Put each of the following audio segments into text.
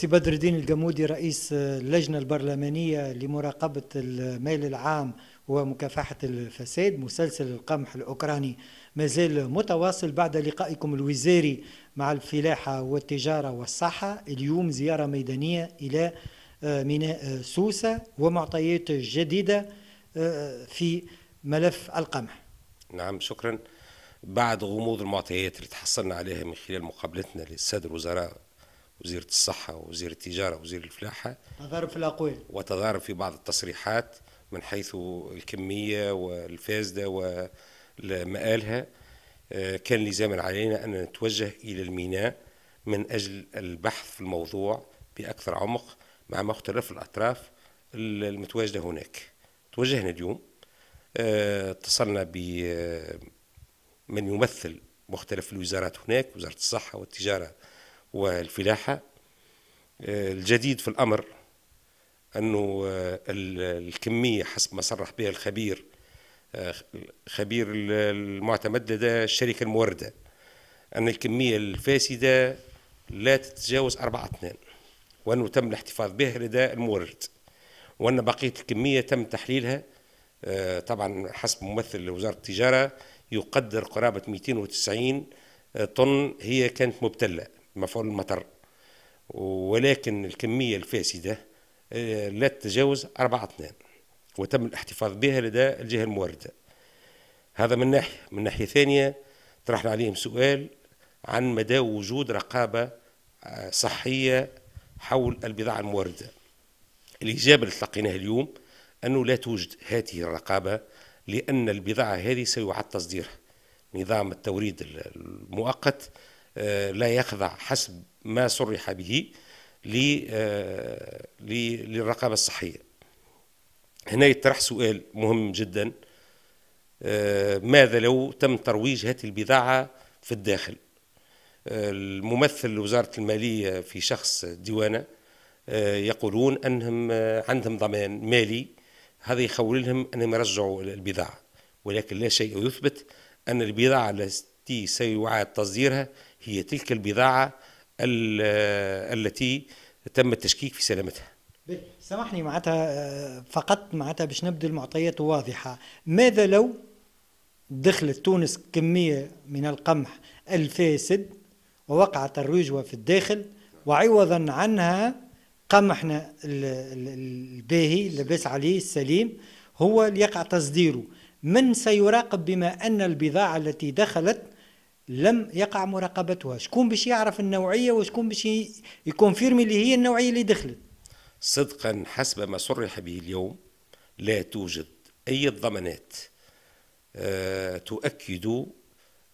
سي بدر الدين القمودي رئيس اللجنة البرلمانية لمراقبة المال العام ومكافحة الفساد مسلسل القمح الأوكراني مازال متواصل بعد لقائكم الوزاري مع الفلاحة والتجارة والصحة اليوم زيارة ميدانية إلى آه، ميناء آه، سوسة ومعطيات جديدة آه، في ملف القمح نعم شكرا بعد غموض المعطيات اللي تحصلنا عليها من خلال مقابلتنا للسادة الوزراء وزيرة الصحة وزيرة التجارة وزير الفلاحة تضارب في الأقوال وتضارب في بعض التصريحات من حيث الكمية والفازدة ومآلها آه، كان لزاما علينا أن نتوجه إلى الميناء من أجل البحث في الموضوع بأكثر عمق مع مختلف الأطراف المتواجدة هناك توجهنا اليوم آه، اتصلنا بمن آه، يمثل مختلف الوزارات هناك وزارة الصحة والتجارة والفلاحة آه، الجديد في الأمر أنه آه، الكمية حسب ما صرح بها الخبير آه، خبير المعتمد لدى الشركة الموردة أن الكمية الفاسدة لا تتجاوز أربعة أطنان وأنه تم الاحتفاظ بها لدى المورد وأن بقية الكمية تم تحليلها طبعا حسب ممثل وزارة التجارة يقدر قرابة 290 طن هي كانت مبتلة مفعول المطر ولكن الكمية الفاسدة آه، لا تتجاوز أربعة أطنان وتم الاحتفاظ بها لدى الجهة الموردة هذا من ناحية من ناحية ثانية طرحنا عليهم سؤال عن مدى وجود رقابة آه، صحية حول البضاعة الموردة الإجابة اللي تلقيناها اليوم أنه لا توجد هذه الرقابة لأن البضاعة هذه سيعاد تصديرها نظام التوريد المؤقت آه، لا يخضع حسب ما صرح به آه، للرقابة الصحية هنا يطرح سؤال مهم جدا آه، ماذا لو تم ترويج هذه البضاعة في الداخل الممثل لوزارة المالية في شخص ديوانة يقولون أنهم عندهم ضمان مالي هذا يخول لهم أنهم يرجعوا البضاعة ولكن لا شيء يثبت أن البضاعة التي سيعاد تصديرها هي تلك البضاعة التي تم التشكيك في سلامتها سامحني معناتها فقط معناتها باش نبدو المعطيات واضحة ماذا لو دخلت تونس كمية من القمح الفاسد ووقعت الرجوة في الداخل وعوضا عنها قمحنا الباهي لباس عليه السليم هو اللي يقع تصديره من سيراقب بما أن البضاعة التي دخلت لم يقع مراقبتها شكون باش يعرف النوعية وشكون باش يكونفيرمي اللي هي النوعية اللي دخلت صدقا حسب ما صرح به اليوم لا توجد أي ضمانات آه، تؤكد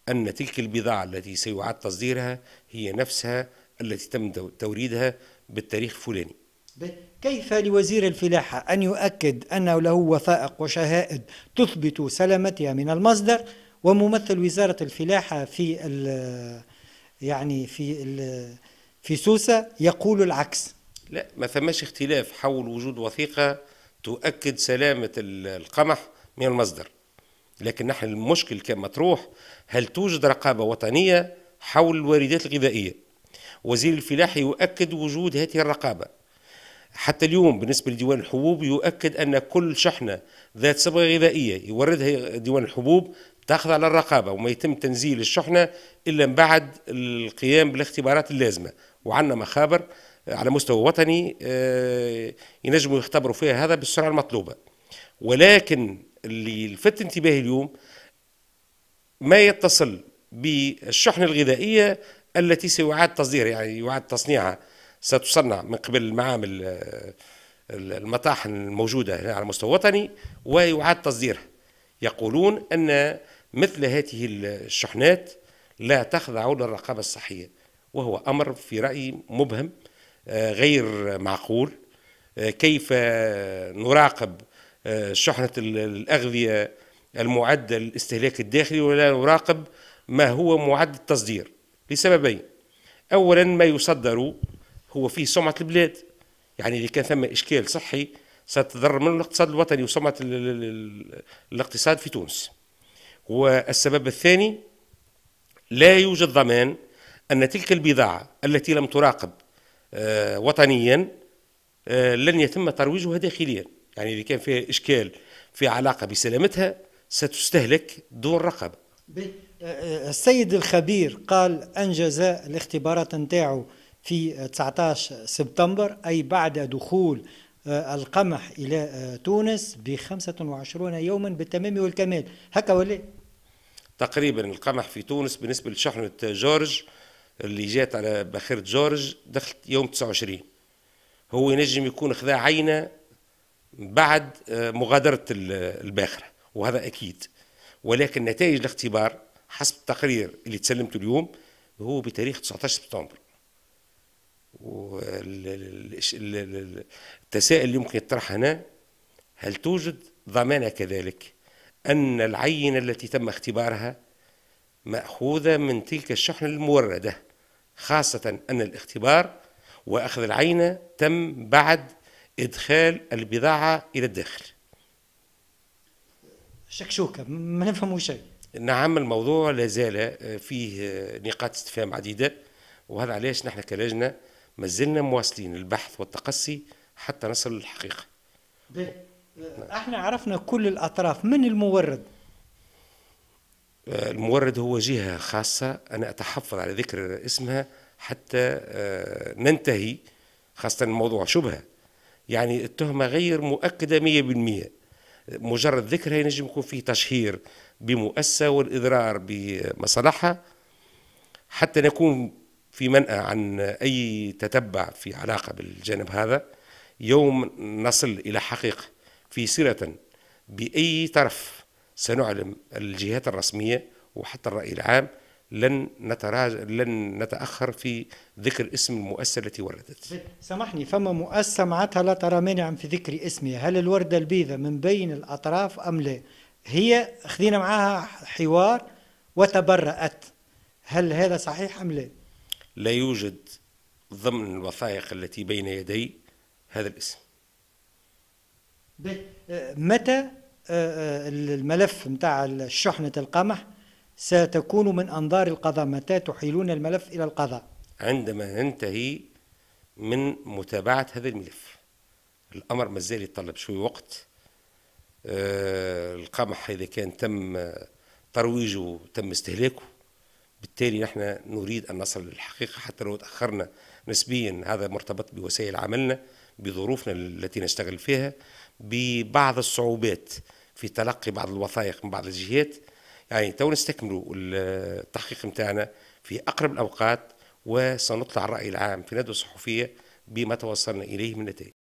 أن تلك البضاعة التي سيعاد تصديرها هي نفسها التي تم توريدها بالتاريخ الفلاني كيف لوزير الفلاحة أن يؤكد أنه له وثائق وشهائد تثبت سلامتها من المصدر وممثل وزارة الفلاحة في يعني في في سوسة يقول العكس لا ما ثماش اختلاف حول وجود وثيقة تؤكد سلامة القمح من المصدر لكن نحن المشكل كان مطروح هل توجد رقابة وطنية حول الواردات الغذائية وزير الفلاحة يؤكد وجود هذه الرقابة حتى اليوم بالنسبة لديوان الحبوب يؤكد أن كل شحنة ذات صبغة غذائية يوردها ديوان الحبوب على الرقابه وما يتم تنزيل الشحنة إلا من بعد القيام بالاختبارات اللازمة وعندنا مخابر على مستوى وطني آه، ينجموا يختبروا فيها هذا بالسرعة المطلوبة ولكن اللي لفت انتباهي اليوم ما يتصل بالشحنة الغذائية التي سيعاد تصديرها يعني يعاد تصنيعها ستصنع من قبل المعامل آه، المطاحن الموجودة هنا على مستوى وطني ويعاد تصديرها يقولون أن مثل هذه الشحنات لا تخضع للرقابة الصحية وهو أمر في رأيي مبهم آه، غير معقول آه، كيف آه، نراقب شحنة الأغذية المعدة للاستهلاك الداخلي ولا نراقب ما هو معد التصدير لسببين أولا ما يصدر هو فيه سمعة البلاد يعني إذا كان ثم إشكال صحي ستتضرر منه الاقتصاد الوطني وسمعة الاقتصاد في تونس والسبب الثاني لا يوجد ضمان أن تلك البضاعة التي لم تراقب آه، وطنيا آه، لن يتم ترويجها داخليا يعني إذا كان فيها إشكال في علاقة بسلامتها ستستهلك دون رقبة آه، السيد الخبير قال أنجز الاختبارات نتاعو في 19 سبتمبر أي بعد دخول القمح إلى تونس ب 25 يوما بالتمام والكمال هكا ولا تقريبا القمح في تونس بالنسبه لشحنه جورج اللي جات على باخره جورج دخلت يوم 29 هو ينجم يكون خذا عينه بعد آه، مغادره الباخره وهذا اكيد ولكن نتائج الاختبار حسب التقرير اللي تسلمته اليوم هو بتاريخ 19 سبتمبر والتساؤل اللي ممكن يطرح هنا هل توجد ضمانه كذلك أن العينة التي تم اختبارها مأخوذة من تلك الشحنة الموردة خاصة أن الاختبار وأخذ العينة تم بعد إدخال البضاعة إلى الداخل شكشوكة ما نفهم شيء نعم الموضوع لازال آه، فيه آه، نقاط استفهام عديدة وهذا علاش نحن كلجنة مازلنا مواصلين البحث والتقصي حتى نصل للحقيقة احنا عرفنا كل الاطراف من المورد آه، المورد هو جهه خاصه انا اتحفظ على ذكر اسمها حتى آه، ننتهي خاصه الموضوع شبهه يعني التهمه غير مؤكده 100% مجرد ذكرها ينجم يكون فيه تشهير بمؤسسه والاضرار بمصالحها حتى نكون في منأى عن اي تتبع في علاقه بالجانب هذا يوم نصل الى حقيقه في صلة بأي طرف سنعلم الجهات الرسمية وحتى الرأي العام لن نتراجع لن نتاخر في ذكر اسم المؤسسه التي وردت. طيب، سامحني فما مؤسسه معناتها لا ترى مانعا في ذكر اسمها، هل الورده البيضاء من بين الاطراف ام لا؟ هي خذينا معها حوار وتبرأت. هل هذا صحيح ام لا؟ لا يوجد ضمن الوثائق التي بين يدي هذا الاسم. آه، متى آه، آه، الملف نتاع شحنة القمح ستكون من أنظار القضاء متى تحيلون الملف إلى القضاء عندما ننتهي من متابعة هذا الملف الأمر مازال يتطلب شوي وقت القمح إذا كان تم ترويجه تم استهلاكه بالتالي نحن نريد أن نصل للحقيقة حتى لو تأخرنا نسبيا هذا مرتبط بوسائل عملنا بظروفنا التي نشتغل فيها ببعض الصعوبات في تلقي بعض الوثائق من بعض الجهات يعني تو نستكملوا التحقيق نتاعنا في اقرب الاوقات وسنطلع الراي العام في ندوه صحفيه بما توصلنا اليه من نتائج